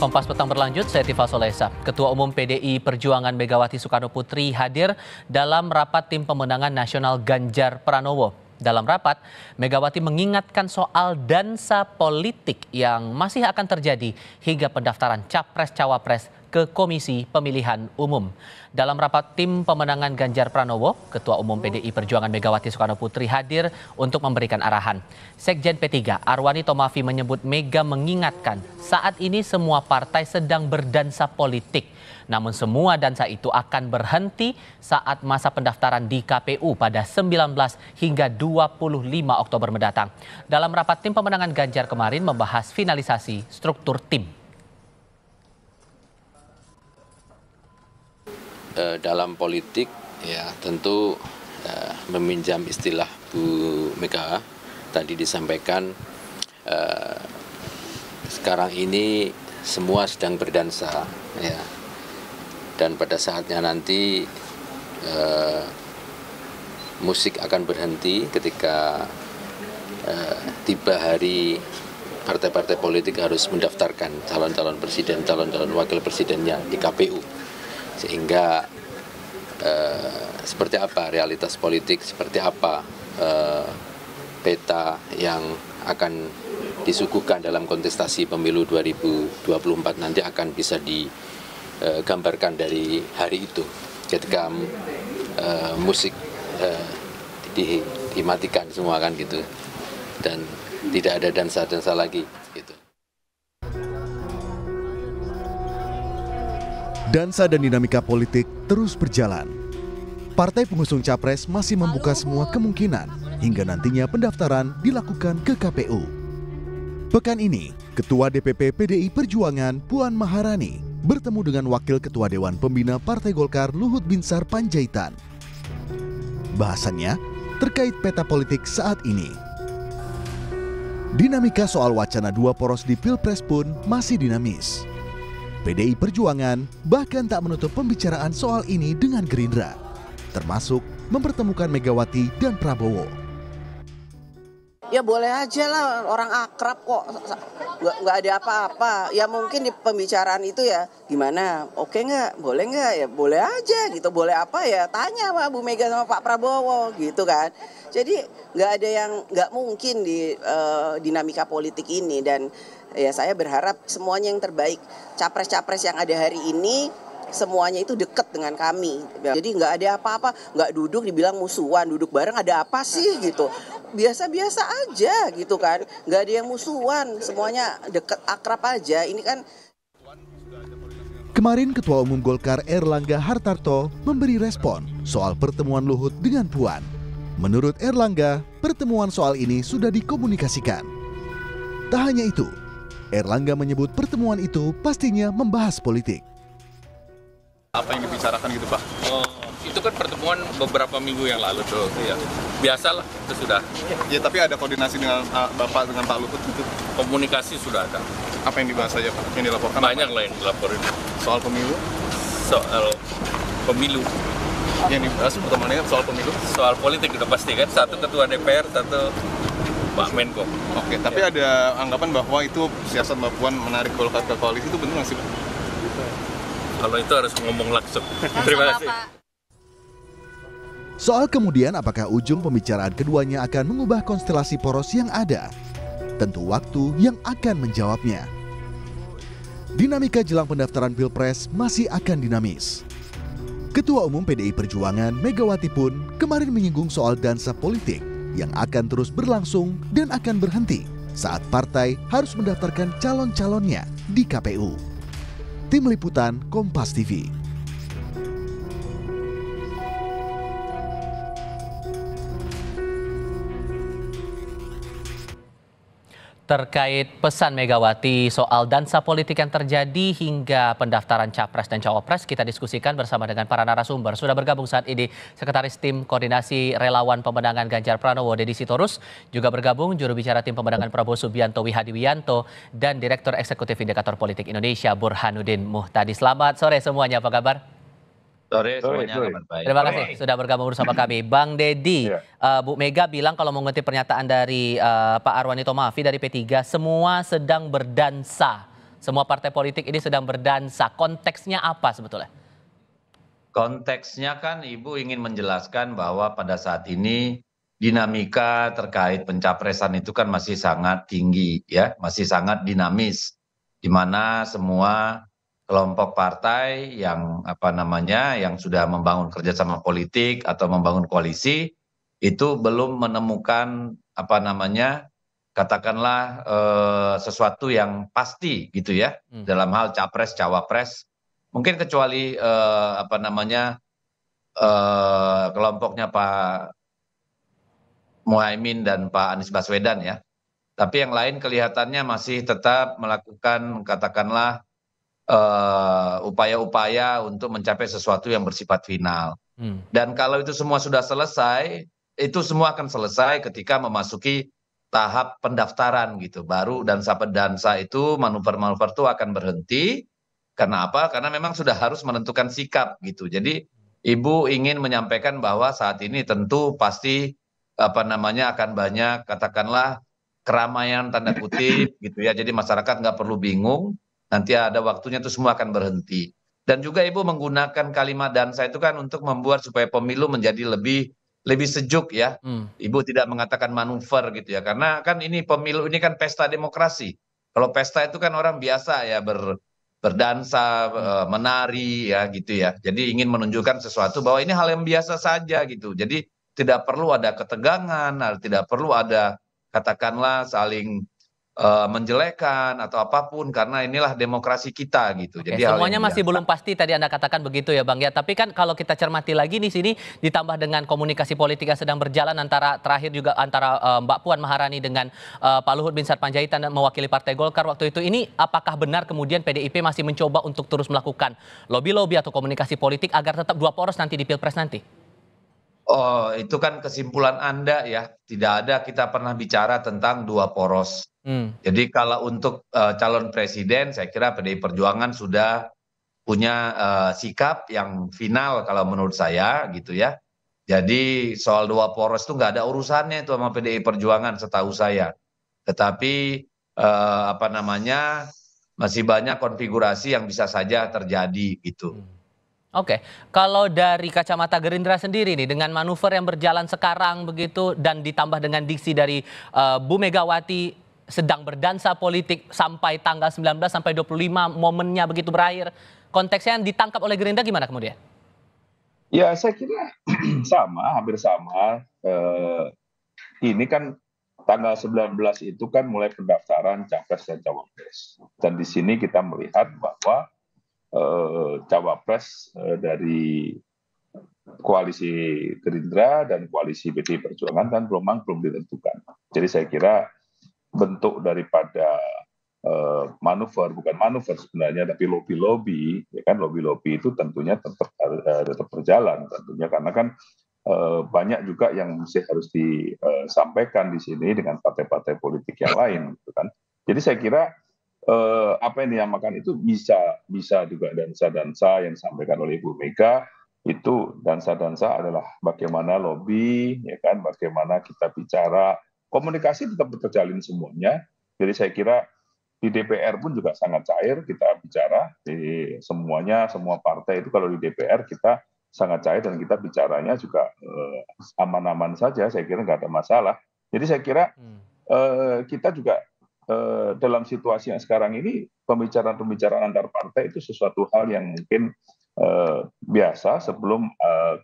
Kompas Petang berlanjut, saya Tifa Solesa. Ketua Umum PDI Perjuangan Megawati Soekarno Putri hadir dalam rapat tim pemenangan nasional Ganjar Pranowo. Dalam rapat, Megawati mengingatkan soal dansa politik yang masih akan terjadi hingga pendaftaran Capres-Cawapres ke Komisi Pemilihan Umum. Dalam rapat tim pemenangan Ganjar Pranowo, Ketua Umum PDI Perjuangan Megawati Soekarno Putri hadir untuk memberikan arahan. Sekjen P3 Arwani Tomafi menyebut Mega mengingatkan saat ini semua partai sedang berdansa politik. Namun semua dansa itu akan berhenti saat masa pendaftaran di KPU pada 19 hingga 25 Oktober mendatang. Dalam rapat tim pemenangan Ganjar kemarin membahas finalisasi struktur tim. eh, dalam politik ya tentu eh, meminjam istilah Bu Mega tadi disampaikan eh, sekarang ini semua sedang berdansa ya dan pada saatnya nanti eh, musik akan berhenti ketika eh, tiba hari partai-partai politik harus mendaftarkan calon-calon presiden, calon-calon wakil presidennya di KPU sehingga eh, seperti apa realitas politik, seperti apa eh, peta yang akan disuguhkan dalam kontestasi pemilu 2024 nanti akan bisa digambarkan eh, dari hari itu ketika eh, musik eh, dimatikan semua kan gitu dan tidak ada dansa-dansa lagi. Dansa dan dinamika politik terus berjalan. Partai pengusung capres masih membuka semua kemungkinan hingga nantinya pendaftaran dilakukan ke KPU. Pekan ini, Ketua DPP PDI Perjuangan Puan Maharani bertemu dengan Wakil Ketua Dewan Pembina Partai Golkar Luhut Binsar Panjaitan. Bahasannya terkait peta politik saat ini. Dinamika soal wacana dua poros di Pilpres pun masih dinamis. PDI Perjuangan bahkan tak menutup pembicaraan soal ini dengan Gerindra, termasuk mempertemukan Megawati dan Prabowo. Ya boleh aja lah orang akrab kok nggak ada apa-apa ya mungkin di pembicaraan itu ya gimana oke nggak boleh nggak ya boleh aja gitu boleh apa ya tanya pak Bu Mega sama Pak Prabowo gitu kan jadi nggak ada yang nggak mungkin di uh, dinamika politik ini dan ya saya berharap semuanya yang terbaik capres-capres yang ada hari ini semuanya itu dekat dengan kami. Jadi nggak ada apa-apa, nggak duduk dibilang musuhan, duduk bareng ada apa sih gitu. Biasa-biasa aja gitu kan, nggak ada yang musuhan, semuanya dekat akrab aja. Ini kan Kemarin Ketua Umum Golkar Erlangga Hartarto memberi respon soal pertemuan Luhut dengan Puan. Menurut Erlangga, pertemuan soal ini sudah dikomunikasikan. Tak hanya itu, Erlangga menyebut pertemuan itu pastinya membahas politik. Apa yang dibicarakan gitu Pak? Oh, itu kan pertemuan beberapa minggu yang lalu tuh. Iya. Biasalah, itu sudah. Ya, tapi ada koordinasi dengan uh, Bapak dengan Pak Luhut gitu? Komunikasi sudah ada. Apa yang dibahas aja Pak? Yang dilaporkan? Banyak apa? lah yang dilaporin. Soal pemilu? Soal pemilu yang dibahas pertemuannya soal pemilu soal politik udah pasti kan satu ketua DPR satu Pak Menko. Oke, tapi ya. ada anggapan bahwa itu siasat Mbak Puan menarik Golkar ke koalisi itu benar nggak sih Kalau itu harus ngomong langsung. Terima kasih. Soal kemudian apakah ujung pembicaraan keduanya akan mengubah konstelasi poros yang ada, tentu waktu yang akan menjawabnya. Dinamika jelang pendaftaran Pilpres masih akan dinamis. Ketua Umum PDI Perjuangan Megawati pun kemarin menyinggung soal dansa politik yang akan terus berlangsung dan akan berhenti saat partai harus mendaftarkan calon-calonnya di KPU. Tim Liputan Kompas TV terkait pesan Megawati soal dansa politik yang terjadi hingga pendaftaran capres dan cawapres kita diskusikan bersama dengan para narasumber. Sudah bergabung saat ini Sekretaris Tim Koordinasi Relawan Pemenangan Ganjar Pranowo Deddy Sitorus, juga bergabung juru bicara Tim Pemenangan Prabowo Subianto Wihadi Wianto dan Direktur Eksekutif Indikator Politik Indonesia Burhanuddin Muhtadi. Selamat sore semuanya, apa kabar? Sore, semuanya sore. kabar baik. Terima kasih sudah bergabung bersama kami. Bang Deddy, yeah. Iya. uh, Bu Mega bilang kalau mengutip pernyataan dari uh, Pak Arwani Tomafi dari P3, semua sedang berdansa. Semua partai politik ini sedang berdansa. Konteksnya apa sebetulnya? Konteksnya kan Ibu ingin menjelaskan bahwa pada saat ini dinamika terkait pencapresan itu kan masih sangat tinggi ya, masih sangat dinamis. Di mana semua kelompok partai yang apa namanya yang sudah membangun kerjasama politik atau membangun koalisi itu belum menemukan apa namanya katakanlah eh, sesuatu yang pasti gitu ya hmm. dalam hal capres cawapres mungkin kecuali eh, apa namanya eh, kelompoknya Pak Muhaimin dan Pak Anies Baswedan ya tapi yang lain kelihatannya masih tetap melakukan katakanlah Eh, upaya-upaya untuk mencapai sesuatu yang bersifat final. Hmm. Dan kalau itu semua sudah selesai, itu semua akan selesai ketika memasuki tahap pendaftaran gitu. Baru dansa pedansa itu manuver-manuver itu akan berhenti. Karena apa? Karena memang sudah harus menentukan sikap gitu. Jadi Ibu ingin menyampaikan bahwa saat ini tentu pasti apa namanya akan banyak katakanlah keramaian tanda kutip gitu ya. Jadi masyarakat nggak perlu bingung nanti ada waktunya itu semua akan berhenti dan juga ibu menggunakan kalimat dansa itu kan untuk membuat supaya pemilu menjadi lebih lebih sejuk ya hmm. ibu tidak mengatakan manuver gitu ya karena kan ini pemilu ini kan pesta demokrasi kalau pesta itu kan orang biasa ya ber berdansa eh, menari ya gitu ya jadi ingin menunjukkan sesuatu bahwa ini hal yang biasa saja gitu jadi tidak perlu ada ketegangan tidak perlu ada katakanlah saling Eh, menjelekan atau apapun karena inilah demokrasi kita gitu. Oke, Jadi semuanya masih belum pasti tadi Anda katakan begitu ya Bang ya. Tapi kan kalau kita cermati lagi di sini ditambah dengan komunikasi politik yang sedang berjalan antara terakhir juga antara uh, Mbak Puan Maharani dengan uh, Pak Luhut bin Sarpanjaitan mewakili Partai Golkar waktu itu ini apakah benar kemudian PDIP masih mencoba untuk terus melakukan lobby-lobby atau komunikasi politik agar tetap dua poros nanti di Pilpres nanti? Oh, itu kan kesimpulan Anda ya. Tidak ada kita pernah bicara tentang dua poros Hmm. jadi kalau untuk eh, calon presiden saya kira pdi perjuangan sudah punya eh, sikap yang final kalau menurut saya gitu ya jadi soal dua poros itu nggak ada urusannya itu sama pdi perjuangan setahu saya tetapi uh, apa namanya masih banyak konfigurasi yang bisa saja terjadi itu. Hmm. Oke, kalau dari kacamata Gerindra sendiri nih dengan manuver yang berjalan sekarang begitu dan ditambah dengan diksi dari uh, Bu Megawati sedang berdansa politik sampai tanggal 19 sampai 25 momennya begitu berakhir. Konteksnya yang ditangkap oleh Gerindra gimana kemudian? Ya saya kira sama, hampir sama. Eh, ini kan tanggal 19 itu kan mulai pendaftaran capres dan cawapres. Dan di sini kita melihat bahwa eh, cawapres eh, dari koalisi Gerindra dan koalisi PDI Perjuangan kan belum belum ditentukan. Jadi saya kira bentuk daripada uh, manuver bukan manuver sebenarnya tapi lobby lobby ya kan lobby lobby itu tentunya tetap uh, tetap berjalan tentunya karena kan uh, banyak juga yang masih harus disampaikan di sini dengan partai-partai politik yang lain gitu kan jadi saya kira uh, apa yang dinamakan itu bisa bisa juga dansa-dansa yang disampaikan oleh Ibu Mega itu dansa-dansa adalah bagaimana lobby ya kan bagaimana kita bicara komunikasi tetap terjalin semuanya. Jadi saya kira di DPR pun juga sangat cair kita bicara di semuanya semua partai itu kalau di DPR kita sangat cair dan kita bicaranya juga eh, aman-aman saja. Saya kira nggak ada masalah. Jadi saya kira hmm. eh, kita juga eh, dalam situasi yang sekarang ini pembicaraan-pembicaraan antar partai itu sesuatu hal yang mungkin biasa sebelum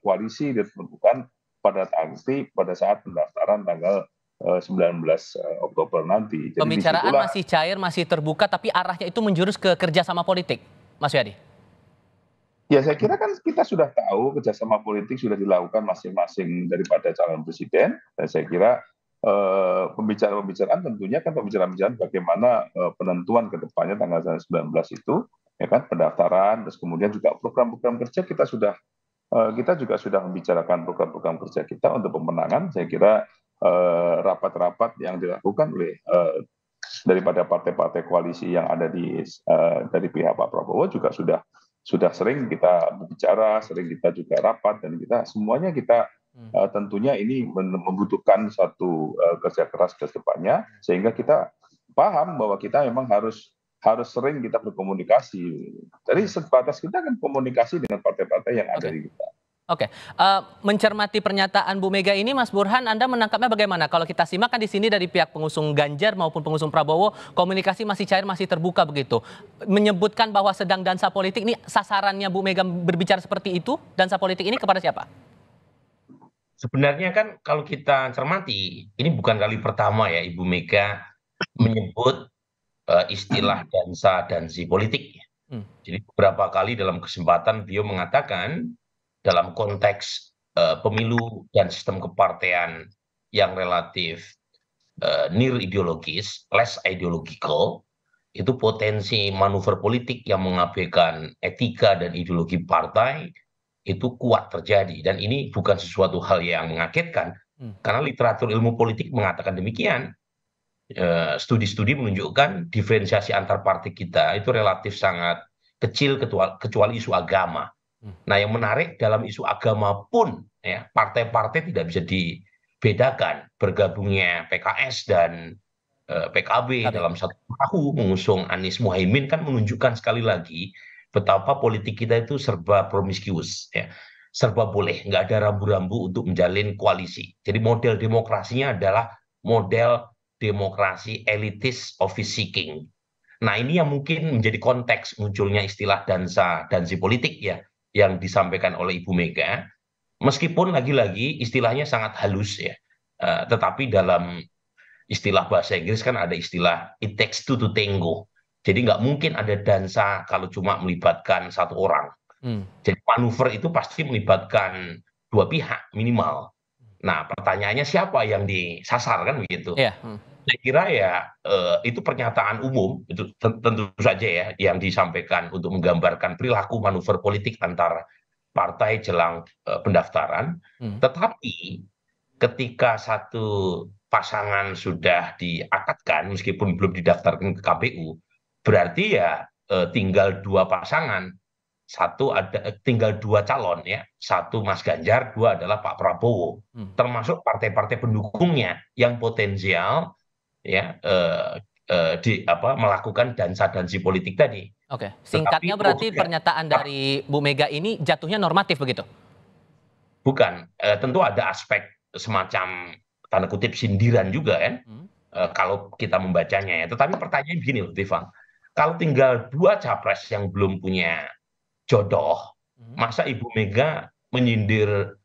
koalisi ditentukan pada tangsi pada saat pendaftaran tanggal 19 eh, eh, Oktober nanti. Jadi Pembicaraan disitulah, masih cair, masih terbuka, tapi arahnya itu menjurus ke kerjasama politik, Mas Yadi. Ya saya kira kan kita sudah tahu kerjasama politik sudah dilakukan masing-masing daripada calon presiden. Dan saya kira eh, pembicaraan-pembicaraan uh, tentunya kan pembicaraan-pembicaraan bagaimana uh, penentuan ke depannya tanggal 19 itu, ya kan pendaftaran, terus kemudian juga program-program kerja kita sudah uh, kita juga sudah membicarakan program-program kerja kita untuk pemenangan. Saya kira Eh, rapat-rapat yang dilakukan oleh eh, daripada partai-partai koalisi yang ada di eh, dari pihak Pak Prabowo juga sudah sudah sering kita berbicara, sering kita juga rapat dan kita semuanya kita uh, tentunya ini membutuhkan satu uh, kerja keras ke depannya sehingga kita paham bahwa kita memang harus harus sering kita berkomunikasi. Jadi sebatas kita kan komunikasi dengan partai-partai yang ada di kita. Oke, uh, mencermati pernyataan Bu Mega ini, Mas Burhan, Anda menangkapnya bagaimana? Kalau kita simak kan di sini dari pihak pengusung Ganjar maupun pengusung Prabowo, komunikasi masih cair, masih terbuka begitu. Menyebutkan bahwa sedang dansa politik ini sasarannya Bu Mega berbicara seperti itu, dansa politik ini kepada siapa? Sebenarnya kan kalau kita cermati, ini bukan kali pertama ya Ibu Mega menyebut uh, istilah dansa dansi politik. Hmm. Jadi beberapa kali dalam kesempatan beliau mengatakan dalam konteks eh, pemilu dan sistem kepartean yang relatif eh, near ideologis, less ideological, itu potensi manuver politik yang mengabaikan etika dan ideologi partai itu kuat terjadi dan ini bukan sesuatu hal yang mengagetkan hmm. karena literatur ilmu politik mengatakan demikian eh, studi-studi uh, menunjukkan diferensiasi antar partai kita itu relatif sangat kecil kecuali isu agama Hmm. nah yang menarik dalam isu agama pun ya partai partai tidak bisa dibedakan bergabungnya pks dan eh, pkb dalam satu perahu mengusung anies muhaimin kan menunjukkan sekali lagi betapa politik kita itu serba promiskuus ya serba boleh nggak ada rambu-rambu untuk menjalin koalisi jadi model demokrasinya adalah model demokrasi elitis office seeking. Nah ini yang mungkin menjadi konteks munculnya istilah dansa dansi politik ya yang disampaikan oleh Ibu Mega, meskipun lagi-lagi istilahnya sangat halus ya, uh, tetapi dalam istilah bahasa Inggris kan ada istilah it takes two to tango. Jadi nggak mungkin ada dansa kalau cuma melibatkan satu orang. Hmm. Jadi manuver itu pasti melibatkan dua pihak minimal. Nah pertanyaannya siapa yang disasar kan begitu? Yeah. Hmm saya kira ya eh, itu pernyataan umum itu tentu saja ya yang disampaikan untuk menggambarkan perilaku manuver politik antara partai jelang eh, pendaftaran. Hmm. Tetapi ketika satu pasangan sudah diakatkan meskipun belum didaftarkan ke KPU, berarti ya eh, tinggal dua pasangan satu ada tinggal dua calon ya satu Mas Ganjar dua adalah Pak Prabowo hmm. termasuk partai-partai pendukungnya yang potensial ya eh, eh, di apa melakukan dansa dansi politik tadi. Oke, singkatnya Tetapi, berarti pernyataan dari Bu Mega ini jatuhnya normatif begitu? Bukan, eh, tentu ada aspek semacam tanda kutip sindiran juga kan, hmm. eh, kalau kita membacanya ya. Tetapi pertanyaan begini loh, Tiffany. Kalau tinggal dua capres yang belum punya jodoh, hmm. masa Ibu Mega menyindir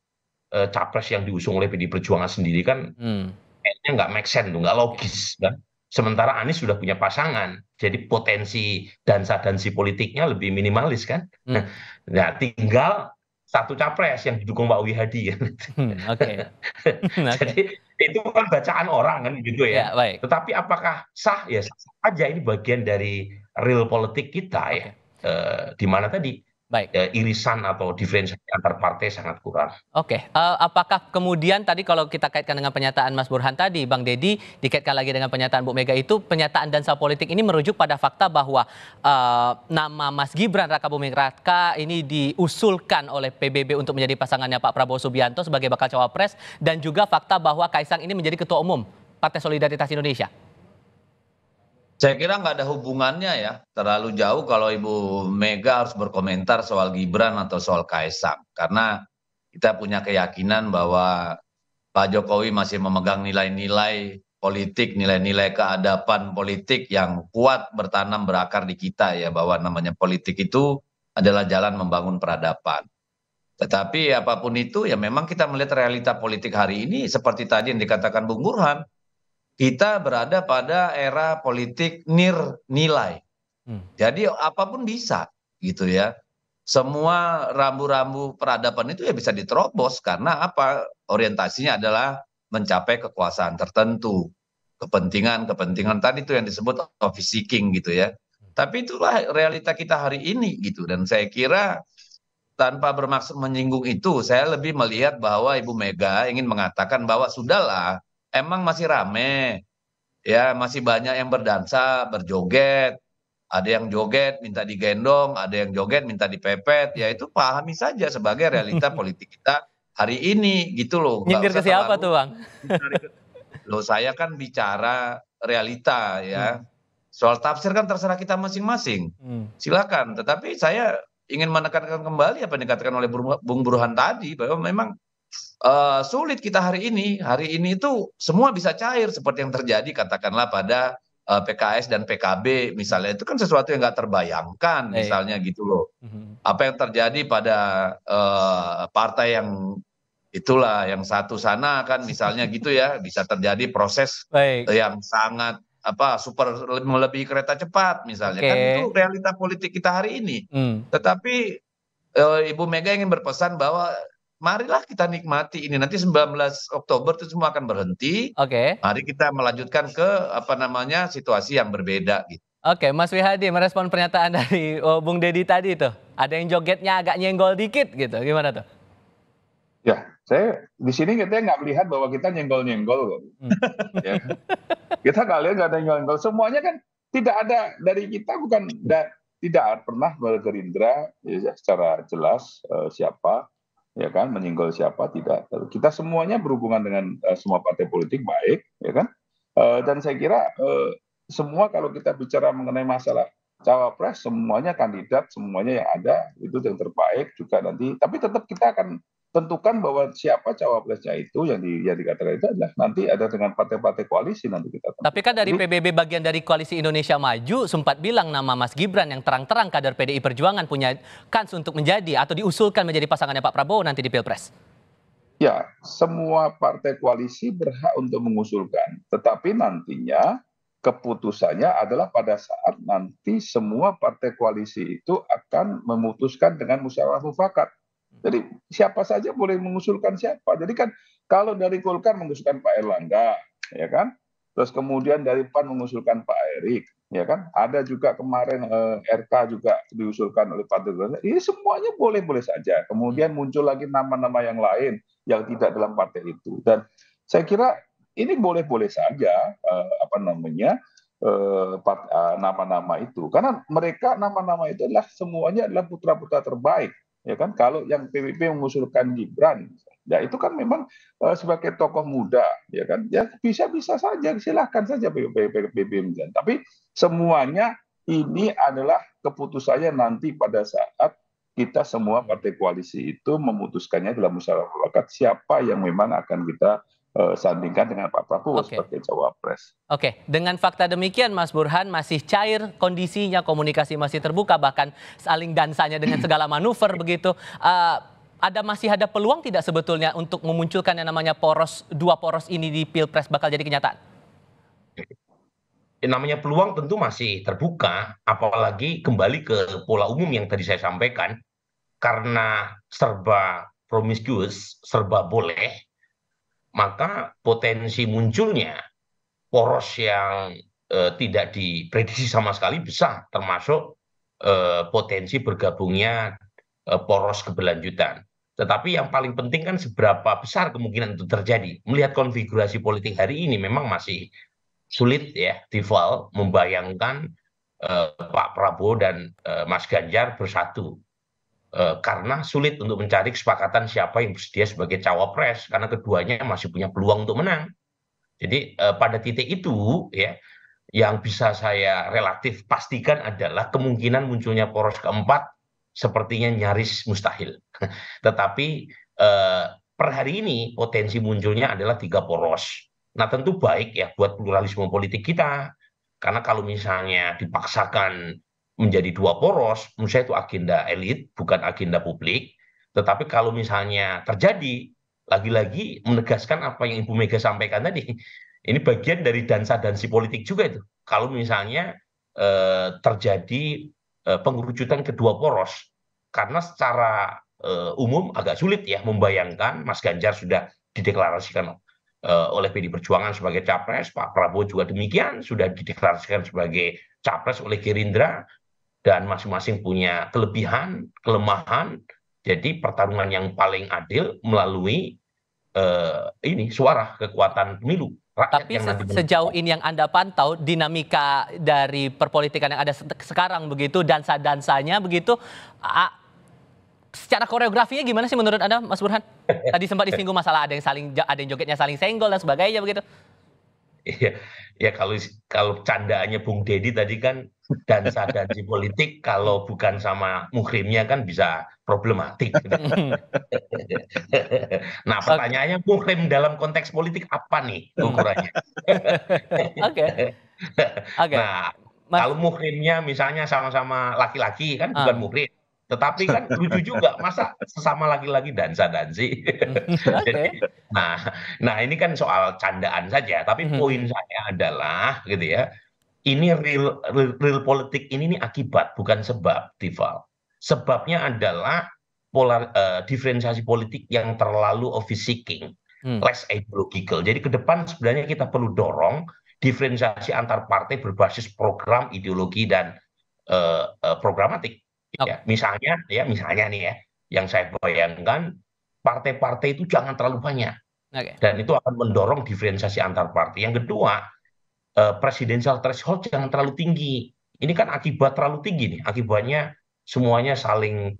eh, capres yang diusung oleh PD Perjuangan sendiri kan hmm kayaknya nggak make sense nggak logis kan. Sementara Anies sudah punya pasangan, jadi potensi dansa-dansi politiknya lebih minimalis kan. Hmm. Nah, nah, tinggal satu capres yang didukung Pak Wihadi kan. Hmm, Okay. Hmm, jadi okay. itu kan bacaan orang kan gitu ya. ya Tetapi apakah sah ya sah, ini bagian dari real politik kita okay. ya. E, di mana tadi baik ya, irisan atau diferensiasi antar partai sangat kurang. Oke, eh, apakah kemudian tadi kalau kita kaitkan dengan pernyataan Mas Burhan tadi, Bang Deddy dikaitkan lagi dengan pernyataan Bu Mega itu, pernyataan dansa politik ini merujuk pada fakta bahwa uh, nama Mas Gibran Raka Bumi Raka ini diusulkan oleh PBB untuk menjadi pasangannya Pak Prabowo Subianto sebagai bakal cawapres dan juga fakta bahwa Kaisang ini menjadi ketua umum Partai Solidaritas Indonesia saya kira nggak ada hubungannya ya terlalu jauh kalau Ibu Mega harus berkomentar soal Gibran atau soal Kaisang karena kita punya keyakinan bahwa Pak Jokowi masih memegang nilai-nilai politik, nilai-nilai keadaban politik yang kuat bertanam berakar di kita ya bahwa namanya politik itu adalah jalan membangun peradaban. Tetapi apapun itu ya memang kita melihat realita politik hari ini seperti tadi yang dikatakan Bung Burhan kita berada pada era politik nir nilai. Hmm. Jadi apapun bisa gitu ya. Semua rambu-rambu peradaban itu ya bisa diterobos karena apa? Orientasinya adalah mencapai kekuasaan tertentu, kepentingan-kepentingan tadi itu yang disebut office seeking gitu ya. Tapi itulah realita kita hari ini gitu dan saya kira tanpa bermaksud menyinggung itu, saya lebih melihat bahwa Ibu Mega ingin mengatakan bahwa sudahlah emang masih rame ya masih banyak yang berdansa berjoget ada yang joget minta digendong ada yang joget minta dipepet ya itu pahami saja sebagai realita politik kita hari ini gitu loh nyindir ke siapa tuh bang Lo saya kan bicara realita ya hmm. soal tafsir kan terserah kita masing-masing hmm. silakan tetapi saya ingin menekankan kembali apa yang dikatakan oleh Bung Burhan tadi bahwa memang uh, sulit kita hari ini. Hari ini itu semua bisa cair seperti yang terjadi katakanlah pada uh, eh, PKS dan PKB misalnya itu kan sesuatu yang nggak terbayangkan hey. Iya. misalnya gitu loh. Mhm. Apa yang terjadi pada uh, partai yang itulah yang satu sana kan misalnya gitu ya bisa terjadi proses Baik. yang sangat apa super melebihi kereta cepat misalnya okay. kan itu realita politik kita hari ini. Hmm. Tetapi e, Ibu Mega ingin berpesan bahwa marilah kita nikmati ini nanti 19 Oktober itu semua akan berhenti. Oke. Okay. Mari kita melanjutkan ke apa namanya situasi yang berbeda gitu. Oke, okay, Mas Wihadi merespon pernyataan dari oh, Bung Dedi tadi itu, ada yang jogetnya agak nyenggol dikit gitu, gimana tuh? Ya, saya di sini kita nggak melihat bahwa kita nyenggol-nyenggol Hmm. ya. Kita kalian nggak ada nyenggol, nyenggol semuanya kan tidak ada dari kita bukan da, tidak pernah bergerindra ya, secara jelas uh, siapa ya kan menyinggol siapa tidak kita semuanya berhubungan dengan uh, semua partai politik baik ya kan uh, dan saya kira uh, semua kalau kita bicara mengenai masalah cawapres semuanya kandidat semuanya yang ada itu yang terbaik juga nanti tapi tetap kita akan tentukan bahwa siapa cawapresnya itu yang, di, yang dikatakan itu adalah nanti ada dengan partai-partai koalisi nanti kita. Tentukan. Tapi kan dari PBB bagian dari koalisi Indonesia Maju sempat bilang nama Mas Gibran yang terang-terang kader PDI Perjuangan punya kans untuk menjadi atau diusulkan menjadi pasangannya Pak Prabowo nanti di Pilpres. Ya, semua partai koalisi berhak untuk mengusulkan, tetapi nantinya keputusannya adalah pada saat nanti semua partai koalisi itu akan memutuskan dengan musyawarah mufakat jadi siapa saja boleh mengusulkan siapa. Jadi kan kalau dari Golkar mengusulkan Pak Erlangga, ya kan? Terus kemudian dari PAN mengusulkan Pak Erik, ya kan? Ada juga kemarin eh, RK juga diusulkan oleh Pak Golkar. Ini semuanya boleh-boleh saja. Kemudian muncul lagi nama-nama yang lain yang tidak dalam partai itu. Dan saya kira ini boleh-boleh saja eh, apa namanya eh, eh, nama-nama itu karena mereka nama-nama itu adalah semuanya adalah putra-putra terbaik ya kan kalau yang PBB mengusulkan Gibran ya itu kan memang eh, sebagai tokoh muda ya kan ya bisa bisa saja silahkan saja PBB tapi semuanya ini adalah keputusannya nanti pada saat kita semua partai koalisi itu memutuskannya dalam musyawarah siapa yang memang akan kita Eh, sandingkan dengan Pak Prabowo okay. sebagai cawapres. Oke, okay. dengan fakta demikian Mas Burhan masih cair kondisinya komunikasi masih terbuka bahkan saling dansanya dengan segala manuver begitu. Uh, ada masih ada peluang tidak sebetulnya untuk memunculkan yang namanya poros dua poros ini di pilpres bakal jadi kenyataan? Yang namanya peluang tentu masih terbuka, apalagi kembali ke pola umum yang tadi saya sampaikan, karena serba promiscuous, serba boleh, maka potensi munculnya poros yang eh, tidak diprediksi sama sekali besar termasuk eh, potensi bergabungnya eh, poros keberlanjutan. Tetapi yang paling penting kan seberapa besar kemungkinan itu terjadi. Melihat konfigurasi politik hari ini memang masih sulit ya, Tival membayangkan Pak Prabowo dan Mas Ganjar bersatu Eh, karena sulit untuk mencari kesepakatan siapa yang bersedia sebagai cawapres karena keduanya masih punya peluang untuk menang. Jadi eh, pada titik itu ya yang bisa saya relatif pastikan adalah kemungkinan munculnya poros keempat sepertinya nyaris mustahil. Tetapi eh, per hari ini potensi munculnya adalah tiga poros. Nah tentu baik ya buat pluralisme politik kita karena kalau misalnya dipaksakan menjadi dua poros menurut saya itu agenda elit bukan agenda publik tetapi kalau misalnya terjadi lagi lagi menegaskan apa yang ibu mega sampaikan tadi ini bagian dari dansa dansi politik juga itu kalau misalnya eh, terjadi eh, pengerucutan kedua poros karena secara eh, umum agak sulit ya membayangkan Mas Ganjar sudah dideklarasikan eh, oleh PD Perjuangan sebagai capres Pak Prabowo juga demikian sudah dideklarasikan sebagai capres oleh Gerindra dan masing-masing punya kelebihan, kelemahan. Jadi pertarungan yang paling adil melalui uh, ini suara kekuatan pemilu. Rakyat Tapi yang se nanti sejauh ini yang Anda pantau dinamika dari perpolitikan yang ada se sekarang begitu dansa-dansanya begitu secara koreografinya gimana sih menurut Anda Mas Burhan? Tadi sempat disinggung masalah ada yang saling ada yang jogetnya saling senggol dan sebagainya begitu. Iya. ya kalau kalau candaannya Bung Deddy tadi kan dansa dansi politik kalau bukan sama muhrimnya kan bisa problematik. nah pertanyaannya muhrim dalam konteks politik apa nih ukurannya? Oke. Oke. Okay. Okay. Nah kalau muhrimnya misalnya sama-sama laki-laki kan ah. bukan muhrim tetapi kan lucu juga masa sesama lagi-lagi dansa dansi. Jadi, nah, nah ini kan soal candaan saja. Tapi hmm. poin saya adalah gitu ya, ini real, real, real politik ini, nih akibat bukan sebab, Tival. Sebabnya adalah polar uh, eh, diferensiasi politik yang terlalu office seeking, hmm. less ideological. Jadi ke depan sebenarnya kita perlu dorong diferensiasi antar partai berbasis program, ideologi dan uh, uh, programatik Ya, misalnya ya misalnya nih ya, yang saya bayangkan partai-partai itu jangan terlalu banyak. Okay. Dan itu akan mendorong diferensiasi antar partai. Yang kedua, eh, presidensial threshold jangan terlalu tinggi. Ini kan akibat terlalu tinggi nih, akibatnya semuanya saling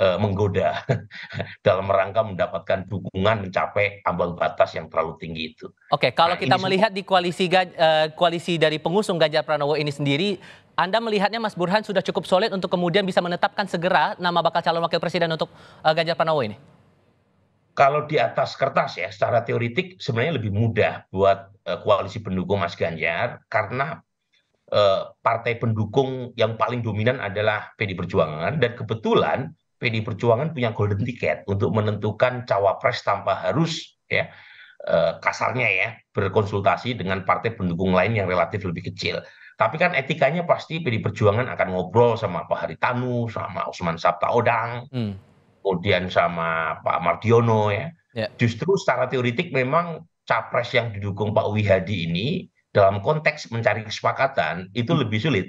Eh, menggoda dalam rangka mendapatkan dukungan mencapai ambang batas yang terlalu tinggi itu. Oke, kalau nah, kita melihat di koalisi uh, koalisi dari pengusung Ganjar Pranowo ini sendiri, Anda melihatnya Mas Burhan sudah cukup solid untuk kemudian bisa menetapkan segera nama bakal calon wakil presiden untuk uh, Ganjar Pranowo ini. Kalau di atas kertas ya, secara teoritik sebenarnya lebih mudah buat uh, koalisi pendukung Mas Ganjar karena partai pendukung yang paling dominan adalah PD Perjuangan dan kebetulan PD Perjuangan punya golden ticket untuk menentukan cawapres tanpa harus ya eh, kasarnya ya berkonsultasi dengan partai pendukung lain yang relatif lebih kecil. Tapi kan etikanya pasti PD Perjuangan akan ngobrol sama Pak Haritanu, sama Usman Sabtaodang, hmm. kemudian sama Pak Mardiono ya. Yeah. Justru secara teoritik memang capres yang didukung Pak Wihadi ini dalam konteks mencari kesepakatan itu hmm. lebih sulit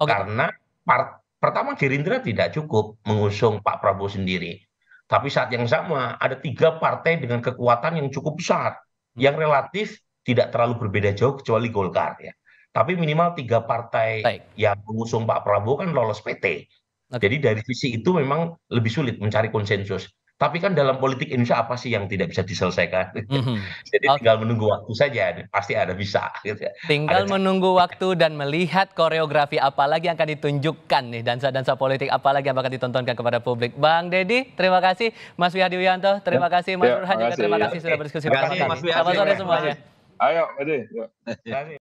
okay. karena part Pertama Gerindra tidak cukup mengusung Pak Prabowo sendiri. Tapi saat yang sama ada tiga partai dengan kekuatan yang cukup besar. Yang relatif tidak terlalu berbeda jauh kecuali Golkar ya. Tapi minimal tiga partai Baik. yang mengusung Pak Prabowo kan lolos PT. Okay. Jadi dari visi itu memang lebih sulit mencari konsensus. Tapi kan dalam politik Indonesia apa sih yang tidak bisa diselesaikan? Mm -hmm. Jadi okay. tinggal menunggu waktu saja, pasti ada bisa. Gitu ya. Tinggal ada menunggu waktu dan melihat koreografi apa lagi yang akan ditunjukkan nih dansa-dansa politik apa lagi yang akan ditontonkan kepada publik. Bang Deddy, terima kasih Mas Wihadi Wianto, terima ya. kasih Mas Nurhan ya, juga terima kasih sudah berdiskusi bersama kami. Selamat sore semuanya. Ayo, Dedi.